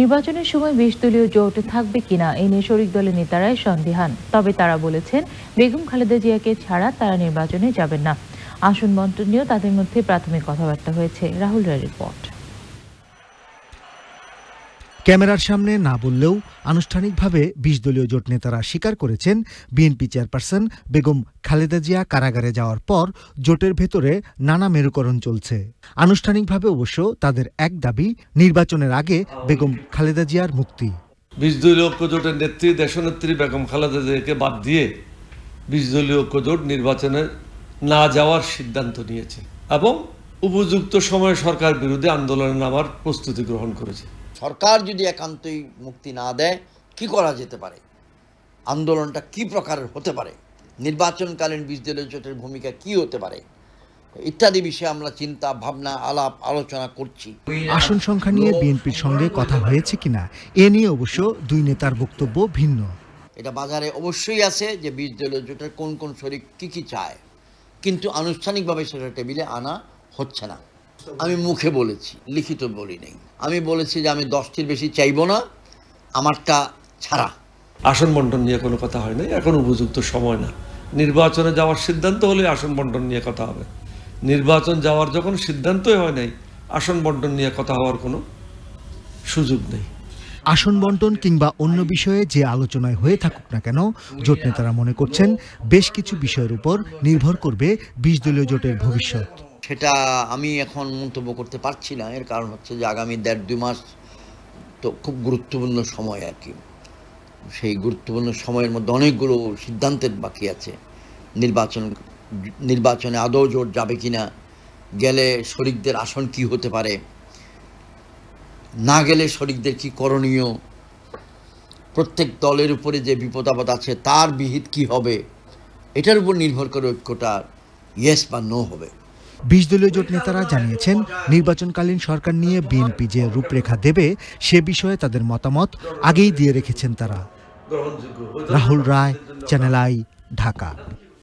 নির্বাচনের সময় বিশ দলীয় জোট থাকবে কিনা এ নিয়ে শরিক দলের নেতারাই সন্দিহান তবে তারা বলেছেন বেগম খালেদা জিয়াকে ছাড়া তারা নির্বাচনে যাবেন না আসন বন্টন নিয়েও তাদের মধ্যে প্রাথমিক কথাবার্তা হয়েছে রাহুল রায় রিপোর্ট ক্যামেরার সামনে না বললেও আনুষ্ঠানিকভাবে বিশ দলীয় জোট নেতারা স্বীকার করেছেন বিএনপি চেয়ারপারসন বেগম খালেদা জিয়া কারাগারে যাওয়ার পর জোটের ভেতরে নানা মেরুকরণ চলছে আনুষ্ঠানিকভাবে অবশ্য তাদের এক দাবি নির্বাচনের আগে বেগম খালেদা জিয়ার মুক্তি বিশ দলীয় জোটের নেত্রী দেশনেত্রী বেগম খালেদা জিয়াকে বাদ দিয়ে বিশ দলীয় জোট নির্বাচনে না যাওয়ার সিদ্ধান্ত নিয়েছে এবং উপযুক্ত সময়ে সরকার বিরুদ্ধে আন্দোলনে নামার প্রস্তুতি গ্রহণ করেছে সরকার যদি একান্তই মুক্তি না দেয় কি করা যেতে পারে আন্দোলনটা কি প্রকারের হতে পারে নির্বাচনকালীন বিদ্যালয় জোটের ভূমিকা কি হতে পারে ইত্যাদি বিষয়ে আমরা চিন্তা ভাবনা আলাপ আলোচনা করছি আসন সংখ্যা নিয়ে বিএনপির সঙ্গে কথা হয়েছে কিনা এ নিয়ে অবশ্য দুই নেতার বক্তব্য ভিন্ন এটা বাজারে অবশ্যই আছে যে বিশ দলীয় জোটের কোন কোন শরীর কী কী চায় কিন্তু আনুষ্ঠানিকভাবে সেটা টেবিলে আনা হচ্ছে না আমি মুখে বলেছি লিখিত বলি নেই আমি বলেছি যে আমি দশটির বেশি চাইব না আমারটা ছাড়া আসন বন্টন নিয়ে কোনো কথা হয় নাই এখন উপযুক্ত সময় না নির্বাচনে যাওয়ার সিদ্ধান্ত হলে আসন বন্টন নিয়ে কথা হবে নির্বাচন যাওয়ার যখন সিদ্ধান্তই হয় নাই আসন বন্টন নিয়ে কথা হওয়ার কোনো সুযোগ নেই আসন বন্টন কিংবা অন্য বিষয়ে যে আলোচনায় হয়ে থাকুক না কেন জোট নেতারা মনে করছেন বেশ কিছু বিষয়ের উপর নির্ভর করবে বিশ দলীয় জোটের ভবিষ্যৎ সেটা আমি এখন মন্তব্য করতে পারছি না এর কারণ হচ্ছে যে আগামী দেড় দুই মাস তো খুব গুরুত্বপূর্ণ সময় আর কি সেই গুরুত্বপূর্ণ সময়ের মধ্যে অনেকগুলো সিদ্ধান্তের বাকি আছে নির্বাচন নির্বাচনে আদৌ জোট যাবে কি না গেলে শরিকদের আসন কি হতে পারে না গেলে শরিকদের কি করণীয় প্রত্যেক দলের উপরে যে বিপদাপদ আছে তার বিহিত কি হবে এটার উপর নির্ভর করে ঐক্যটা ইয়েস বা নো হবে বিশ দলীয় জোট নেতারা জানিয়েছেন নির্বাচনকালীন সরকার নিয়ে বিএনপি যে রূপরেখা দেবে সে বিষয়ে তাদের মতামত আগেই দিয়ে রেখেছেন তারা রাহুল রায় চ্যানেল আই ঢাকা